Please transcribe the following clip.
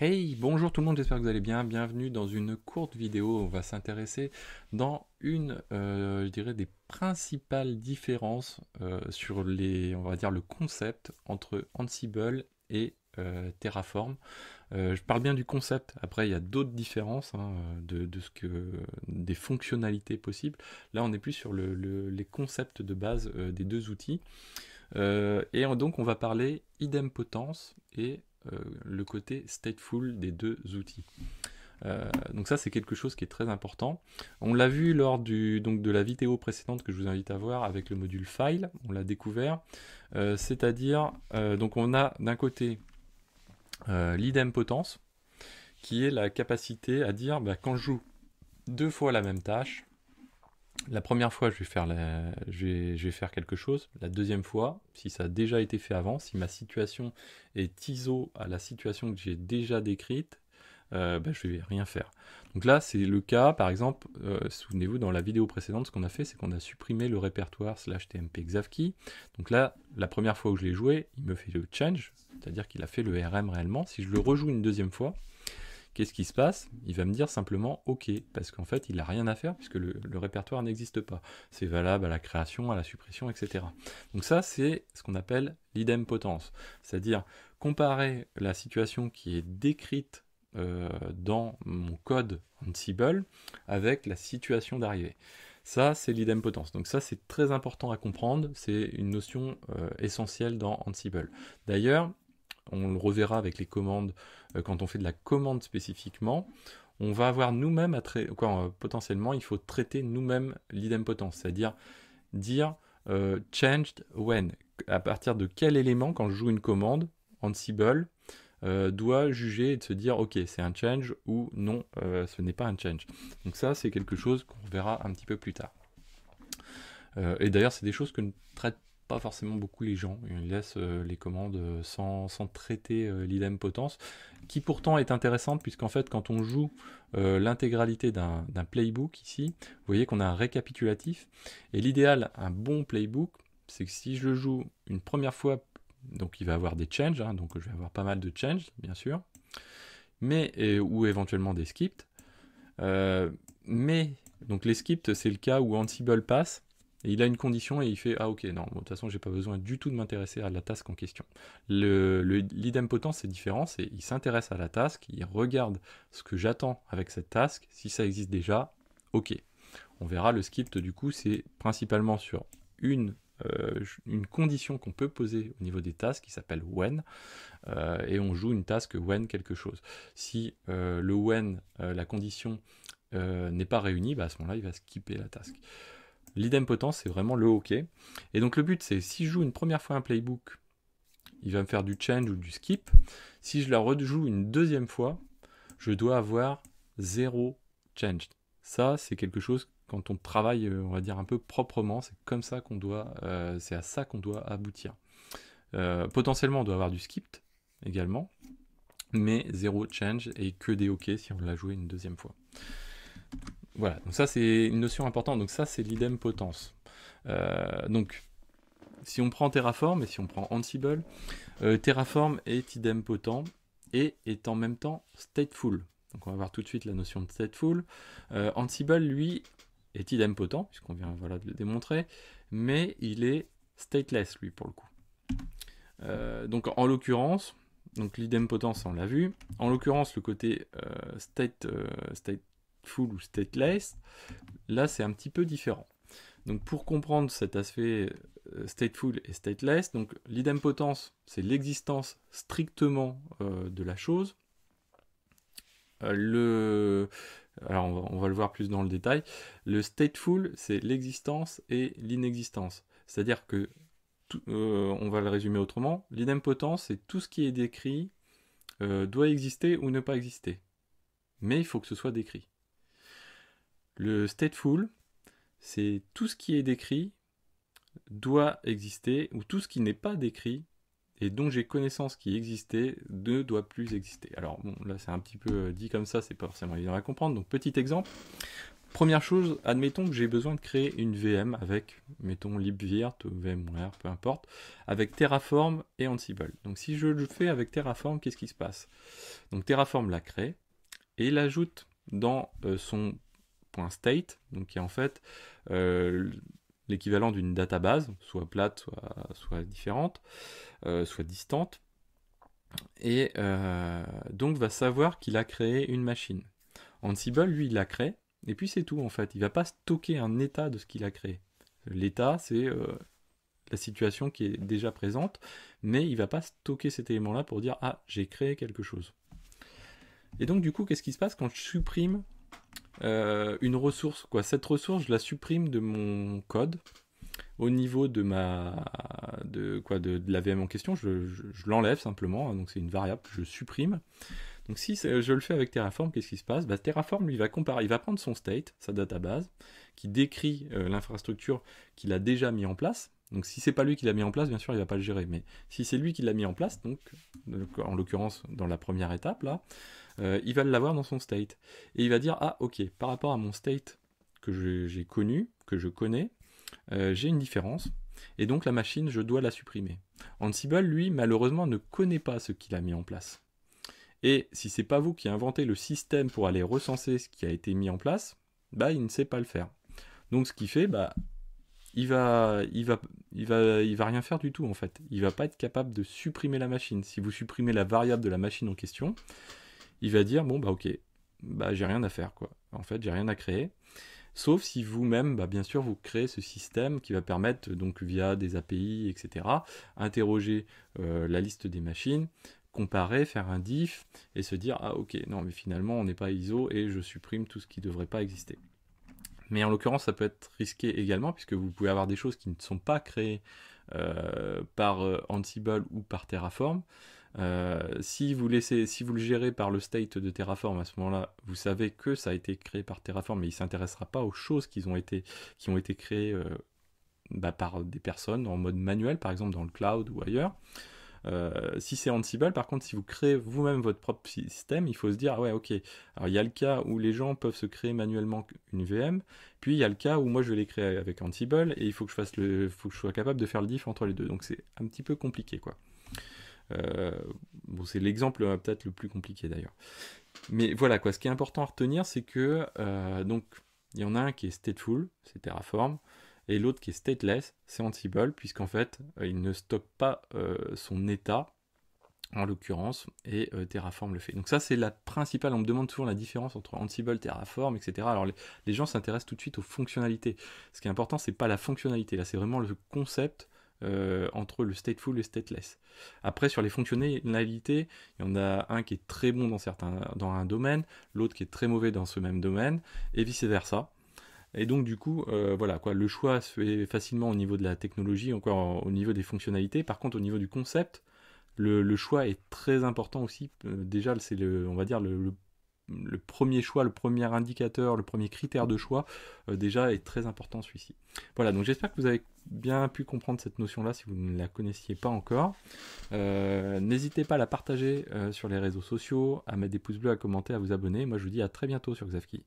Hey, bonjour tout le monde, j'espère que vous allez bien. Bienvenue dans une courte vidéo. On va s'intéresser dans une, euh, je dirais, des principales différences euh, sur les, on va dire, le concept entre Ansible et euh, Terraform. je parle bien du concept. Après, il y a d'autres différences hein, de, ce que des fonctionnalités possibles. Là, on est plus sur le, les concepts de base des deux outils. et donc on va parler idempotence et euh, le côté stateful des deux outils. Euh, donc ça c'est quelque chose qui est très important. On l'a vu lors du, donc de la vidéo précédente que je vous invite à voir avec le module file, on l'a découvert. Euh, c'est-à-dire, donc on a d'un côté l'idempotence, qui est la capacité à dire bah, quand je joue deux fois la même tâche, la première fois, je vais, faire quelque chose. La deuxième fois, si ça a déjà été fait avant, si ma situation est ISO à la situation que j'ai déjà décrite, je euh, ne bah, je vais rien faire. Donc là, c'est le cas, par exemple, euh, souvenez-vous, dans la vidéo précédente, ce qu'on a fait, c'est qu'on a supprimé le répertoire slash tmp Donc là, la première fois où je l'ai joué, il me fait le change, c'est-à-dire qu'il a fait le RM réellement. Si je le rejoue une deuxième fois, Qu'est-ce qui se passe Il va me dire simplement OK, parce qu'en fait, il n'a rien à faire puisque le, répertoire n'existe pas. C'est valable à la création, à la suppression, etc. Donc ça, c'est ce qu'on appelle l'idempotence, c'est-à-dire comparer la situation qui est décrite euh, dans mon code Ansible avec la situation d'arrivée. Ça, c'est l'idempotence. Donc ça, c'est très important à comprendre. C'est une notion euh, essentielle dans Ansible. D'ailleurs, on le reverra avec les commandes, euh, quand on fait de la commande spécifiquement, on va avoir nous-mêmes, à quoi, euh, potentiellement, il faut traiter nous-mêmes l'idempotence, c'est-à-dire dire, euh, changed when, à partir de quel élément, quand je joue une commande, Ansible, doit juger et de se dire ok c'est un change ou non ce n'est pas un change. Donc ça c'est quelque chose qu'on verra un petit peu plus tard. et d'ailleurs c'est des choses que ne traite pas forcément beaucoup les gens. Ils laissent euh, les commandes euh, sans, traiter euh, l'idem potence, qui pourtant est intéressante, puisqu'en fait, quand on joue l'intégralité d'un playbook ici, vous voyez qu'on a un récapitulatif. Et l'idéal, un bon playbook, c'est que si je le joue une première fois, donc il va avoir des changes, hein, donc je vais avoir pas mal de changes, bien sûr, mais et, ou éventuellement des skips mais donc les skips c'est le cas où Ansible passe il a une condition et il fait Ah, ok, non, de toute façon, j'ai pas besoin du tout de m'intéresser à la task en question. L'idempotent, le, c'est différent, c'est il s'intéresse à la task, il regarde ce que j'attends avec cette task, si ça existe déjà, ok. On verra le skip, du coup, c'est principalement sur une euh, une condition qu'on peut poser au niveau des tasks qui s'appelle when euh, et on joue une task when quelque chose. Si euh, le when, la condition n'est pas réunie, bah, à ce moment-là, il va skipper la task. L'idempotent c'est vraiment le hockey. Et donc le but, c'est si je joue une première fois un playbook, il va me faire du change ou du skip. Si je la rejoue une deuxième fois, je dois avoir zéro change. Ça, c'est quelque chose quand on travaille, euh, on va dire un peu proprement, c'est comme ça qu'on doit, euh, c'est à ça qu'on doit aboutir. Euh, potentiellement, on doit avoir du skip également, mais zéro change et que des OK si on l'a joué une deuxième fois. Voilà, donc ça c'est une notion importante, donc ça c'est l'idempotence. Euh, donc si on prend Terraform et si on prend Ansible, euh, Terraform est idempotent et est en même temps stateful. Donc on va voir tout de suite la notion de stateful. Euh, Ansible, lui, est idempotent, puisqu'on vient voilà, de le démontrer, mais il est stateless, lui, pour le coup. donc en l'occurrence, donc l'idempotence, on l'a vu. En l'occurrence, le côté state, state, ou stateless. Là, c'est un petit peu différent. Donc pour comprendre cet aspect euh, stateful et stateless, donc l'idempotence, c'est l'existence strictement euh, de la chose. Euh, le... Alors on va, le voir plus dans le détail. Le stateful, c'est l'existence et l'inexistence. C'est-à-dire que, on va le résumer autrement, l'idempotence, c'est tout ce qui est décrit doit exister ou ne pas exister. Mais il faut que ce soit décrit. Le stateful, c'est tout ce qui est décrit doit exister, ou tout ce qui n'est pas décrit et dont j'ai connaissance qui existait ne doit plus exister. Alors bon, là c'est un petit peu euh, dit comme ça, c'est pas forcément évident à comprendre. Donc petit exemple. Première chose, admettons que j'ai besoin de créer une VM avec, mettons, libvirt, VMware, peu importe, avec Terraform et Ansible. Donc si je le fais avec Terraform, qu'est-ce qui se passe Donc Terraform la crée et l'ajoute dans euh, son un state, donc qui est en fait euh, l'équivalent d'une database, soit plate, soit, différente, euh, soit distante, et euh, donc va savoir qu'il a créé une machine. Ansible, lui, il la crée, et puis c'est tout en fait. Il ne va pas stocker un état de ce qu'il a créé. L'état, c'est la situation qui est déjà présente, mais il ne va pas stocker cet élément-là pour dire Ah, j'ai créé quelque chose. Et donc, du coup, qu'est-ce qui se passe quand je supprime euh, une ressource. Quoi. Cette ressource, je la supprime de mon code au niveau de ma de quoi de, la VM en question. Je, je, l'enlève simplement. Hein. Donc c'est une variable que je supprime. Donc si je le fais avec Terraform, qu'est-ce qui se passe bah, Terraform, lui, va comparer, il va prendre son state, sa database, qui décrit euh, l'infrastructure qu'il a déjà mis en place, donc si c'est pas lui qui l'a mis en place, bien sûr, il va pas le gérer. Mais si c'est lui qui l'a mis en place, donc en l'occurrence dans la première étape là, euh, il va l'avoir dans son state et il va dire ah ok par rapport à mon state que j'ai connu, que je connais, euh, j'ai une différence et donc la machine je dois la supprimer. Ansible lui malheureusement ne connaît pas ce qu'il a mis en place. Et si c'est pas vous qui inventez le système pour aller recenser ce qui a été mis en place, bah il ne sait pas le faire. Donc ce qui fait bah il va, il va, il va, il va rien faire du tout en fait. Il va pas être capable de supprimer la machine. Si vous supprimez la variable de la machine en question, il va dire bon bah ok, bah j'ai rien à faire quoi. En fait, j'ai rien à créer. Sauf si vous-même, bah, bien sûr, vous créez ce système qui va permettre, donc via des API, etc., interroger euh, la liste des machines, comparer, faire un diff et se dire ah ok non mais finalement on n'est pas ISO et je supprime tout ce qui ne devrait pas exister. Mais en l'occurrence, ça peut être risqué également, puisque vous pouvez avoir des choses qui ne sont pas créées euh, par euh, Ansible ou par Terraform. Euh, si, vous laissez, si vous le gérez par le state de Terraform à ce moment-là, vous savez que ça a été créé par Terraform, mais il ne s'intéressera pas aux choses qui ont été, créées bah, par des personnes en mode manuel, par exemple dans le cloud ou ailleurs. Euh, si c'est Ansible, par contre, si vous créez vous-même votre propre système, il faut se dire, ah ouais, ok, alors il y a le cas où les gens peuvent se créer manuellement une VM, puis il y a le cas où moi je vais les créer avec Ansible, et il faut que je, fasse le, sois capable de faire le diff entre les deux. Donc c'est un petit peu compliqué, quoi. Euh, bon, c'est l'exemple euh, peut-être le plus compliqué d'ailleurs. Mais voilà, quoi, ce qui est important à retenir, c'est que, donc, il y en a un qui est stateful, c'est Terraform. Et l'autre qui est stateless, c'est Ansible, puisqu'en fait, euh, il ne stocke pas euh, son état, en l'occurrence, et euh, Terraform le fait. Donc ça, c'est la principale. On me demande toujours la différence entre Ansible, Terraform, etc. Alors les, gens s'intéressent tout de suite aux fonctionnalités. Ce qui est important, ce n'est pas la fonctionnalité. Là, c'est vraiment le concept. entre le stateful et le stateless. Après, sur les fonctionnalités, il y en a un qui est très bon dans, certains, dans un domaine, l'autre qui est très mauvais dans ce même domaine, et vice-versa. Et donc du coup, euh, voilà quoi, le choix se fait facilement au niveau de la technologie, encore au niveau des fonctionnalités. Par contre, au niveau du concept, le, choix est très important aussi. Euh, déjà, c'est le, on va dire le, premier choix, le premier indicateur, le premier critère de choix, euh, déjà est très important celui-ci. Voilà, donc j'espère que vous avez bien pu comprendre cette notion-là si vous ne la connaissiez pas encore. N'hésitez pas à la partager sur les réseaux sociaux, à mettre des pouces bleus, à commenter, à vous abonner. Moi, je vous dis à très bientôt sur Xavki.